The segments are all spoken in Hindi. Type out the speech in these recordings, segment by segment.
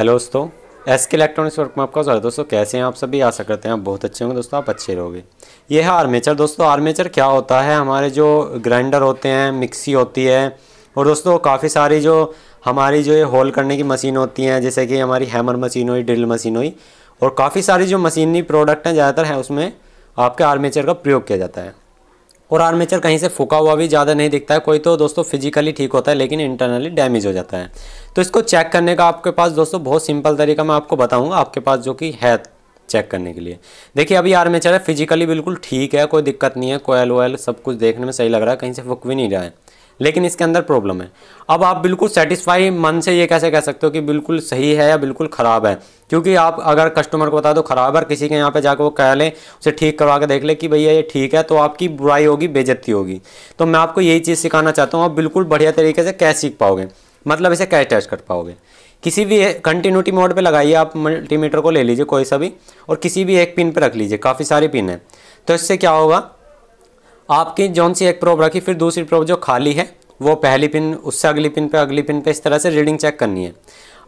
हेलो दोस्तों एस के इलेक्ट्रॉनिक्स वर्क में आपका स्वागत दोस्तों कैसे हैं आप सभी आशा करते हैं आप बहुत अच्छे होंगे दोस्तों आप अच्छे रहोगे ये है आर्मेचर दोस्तों आर्मेचर क्या होता है हमारे जो ग्राइंडर होते हैं मिक्सी होती है और दोस्तों काफ़ी सारी जो हमारी जो ये होल करने की मशीन होती हैं जैसे कि हमारी हैमर मशीन हुई ड्रिल मशीन हुई और काफ़ी सारी जो मशीनी प्रोडक्ट हैं ज़्यादातर हैं उसमें आपके आर्मेचर का प्रयोग किया जाता है और आर्मेचर कहीं से फूका हुआ भी ज़्यादा नहीं दिखता है कोई तो दोस्तों फिजिकली ठीक होता है लेकिन इंटरनली डैमेज हो जाता है तो इसको चेक करने का आपके पास दोस्तों बहुत सिंपल तरीका मैं आपको बताऊँगा आपके पास जो कि है चेक करने के लिए देखिए अभी आर्मेचर है फिजिकली बिल्कुल ठीक है कोई दिक्कत नहीं है कोयल वोयल सब कुछ देखने में सही लग रहा है कहीं से फुक भी नहीं रहा है लेकिन इसके अंदर प्रॉब्लम है अब आप बिल्कुल सेटिस्फाई मन से ये कैसे कह सकते हो कि बिल्कुल सही है या बिल्कुल ख़राब है क्योंकि आप अगर कस्टमर को बता दो ख़राब है किसी के यहाँ पे जाकर वो कह लें उसे ठीक करवा के देख ले कि भैया ये ठीक है तो आपकी बुराई होगी बेजती होगी तो मैं आपको यही चीज़ सिखाना चाहता हूँ आप बिल्कुल बढ़िया तरीके से कैसे सीख पाओगे मतलब इसे कैसे टेस्ट कर पाओगे किसी भी कंटिन्यूटी मोड पर लगाइए आप मल्टीमीटर को ले लीजिए कोई सा भी और किसी भी एक पिन पर रख लीजिए काफ़ी सारी पिन है तो इससे क्या होगा आपकी जौन सी एक प्रोब रखी फिर दूसरी प्रोब जो खाली है वो पहली पिन उससे अगली पिन पे अगली पिन पे इस तरह से रीडिंग चेक करनी है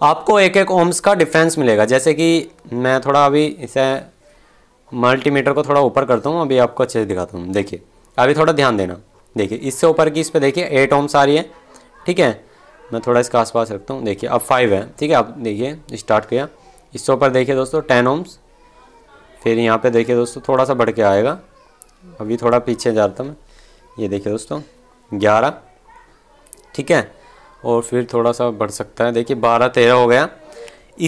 आपको एक एक ओम्स का डिफरेंस मिलेगा जैसे कि मैं थोड़ा अभी इसे मल्टीमीटर को थोड़ा ऊपर करता हूँ अभी आपको अच्छे से दिखाता हूँ देखिए अभी थोड़ा ध्यान देना देखिए इससे ऊपर की इस पर देखिए एट ओम्स आ रही है ठीक है मैं थोड़ा इसके आसपास रखता हूँ देखिए अब फाइव है ठीक है आप देखिए स्टार्ट किया इससे ऊपर देखिए दोस्तों टेन ओम्स फिर यहाँ पर देखिए दोस्तों थोड़ा सा बढ़ के आएगा अभी थोड़ा पीछे जा रहा था मैं ये देखिए दोस्तों ग्यारह ठीक है और फिर थोड़ा सा बढ़ सकता है देखिए बारह तेरह हो गया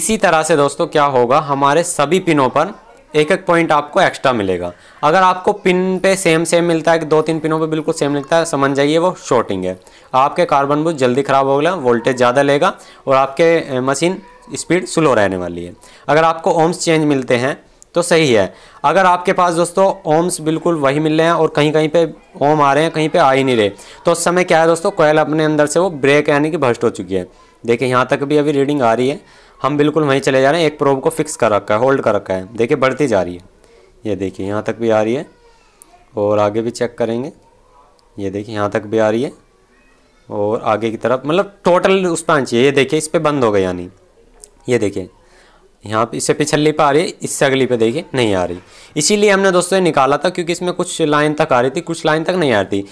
इसी तरह से दोस्तों क्या होगा हमारे सभी पिनों पर एक एक पॉइंट आपको एक्स्ट्रा मिलेगा अगर आपको पिन पे सेम सेम मिलता है कि दो तीन पिनों पे बिल्कुल सेम मिलता है समझ जाइए वो शॉर्टिंग है आपके कार्बन बुश जल्दी ख़राब हो गया वोल्टेज ज़्यादा लेगा और आपके मशीन स्पीड स्लो रहने वाली है अगर आपको ओम्स चेंज मिलते हैं तो सही है अगर आपके पास दोस्तों ओम्स बिल्कुल वही मिल रहे हैं और कहीं कहीं पे ओम आ रहे हैं कहीं पे आ ही नहीं रहे तो उस समय क्या है दोस्तों कोयल अपने अंदर से वो ब्रेक यानी कि भ्रष्ट हो चुकी है देखिए यहाँ तक भी अभी रीडिंग आ रही है हम बिल्कुल वहीं चले जा रहे हैं एक प्रोब को फिक्स कर रखा है होल्ड कर रखा है देखिए बढ़ती जा रही है ये देखिए यहाँ तक भी आ रही है और आगे भी चेक करेंगे ये देखिए यहाँ तक भी आ रही है और आगे की तरफ मतलब टोटल उस पर आनी चाहिए ये देखिए इस पर बंद हो गया यानी ये देखिए यहाँ पे इससे पिछली पे आ रही है इससे अगली पे देखिए नहीं आ रही इसीलिए हमने दोस्तों ये निकाला था क्योंकि इसमें कुछ लाइन तक आ रही थी कुछ लाइन तक नहीं आ रही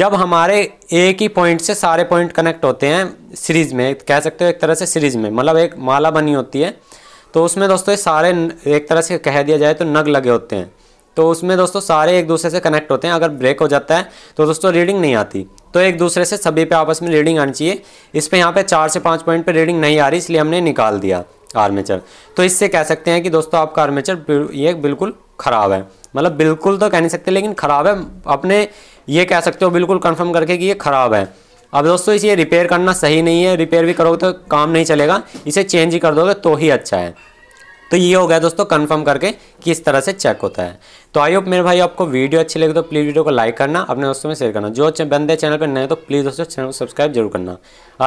जब हमारे एक ही पॉइंट से सारे पॉइंट कनेक्ट होते हैं सीरीज में कह सकते हो एक तरह से सीरीज में मतलब एक माला बनी होती है तो उसमें दोस्तों ये सारे एक तरह से कह दिया जाए तो नग लगे होते हैं तो उसमें दोस्तों सारे एक दूसरे से कनेक्ट होते हैं अगर ब्रेक हो जाता है तो दोस्तों रीडिंग नहीं आती तो एक दूसरे से सभी पे आपस में रीडिंग आनी चाहिए इस पर यहाँ पे चार से पाँच पॉइंट पे रीडिंग नहीं आ रही इसलिए हमने निकाल दिया आर्मेचर तो इससे कह सकते हैं कि दोस्तों आपका आर्मेचर ये बिल्कुल ख़राब है मतलब बिल्कुल तो कह नहीं सकते लेकिन ख़राब है अपने ये कह सकते हो बिल्कुल कंफर्म करके कि ये ख़राब है अब दोस्तों इसे रिपेयर करना सही नहीं है रिपेयर भी करोगे तो काम नहीं चलेगा इसे चेंज ही कर दोगे तो ही अच्छा है तो ये हो गया दोस्तों कंफर्म करके कि इस तरह से चेक होता है तो आई होप मेरे भाई आपको वीडियो अच्छी लगे तो प्लीज़ वीडियो को लाइक करना अपने दोस्तों में शेयर करना जो बंदे चैनल पर नए तो प्लीज़ दोस्तों चैनल को सब्सक्राइब जरूर करना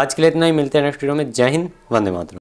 आज के लिए इतना ही मिलते हैं नेक्स्ट वीडियो में जय हिंद वंदे मातरम